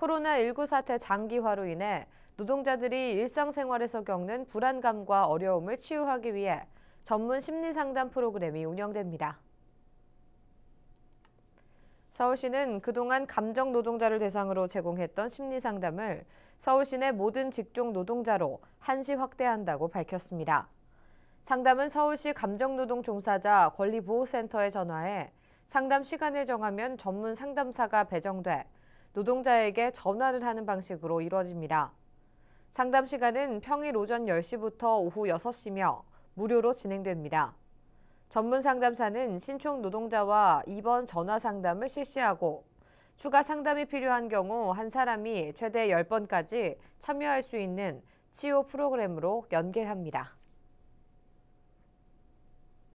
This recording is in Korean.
코로나19 사태 장기화로 인해 노동자들이 일상생활에서 겪는 불안감과 어려움을 치유하기 위해 전문 심리상담 프로그램이 운영됩니다. 서울시는 그동안 감정 노동자를 대상으로 제공했던 심리상담을 서울시 내 모든 직종 노동자로 한시 확대한다고 밝혔습니다. 상담은 서울시 감정노동 종사자 권리보호센터에 전화해 상담 시간을 정하면 전문 상담사가 배정돼 노동자에게 전화를 하는 방식으로 이루어집니다. 상담 시간은 평일 오전 10시부터 오후 6시며 무료로 진행됩니다. 전문 상담사는 신청 노동자와 입원 전화 상담을 실시하고 추가 상담이 필요한 경우 한 사람이 최대 10번까지 참여할 수 있는 치료 프로그램으로 연계합니다.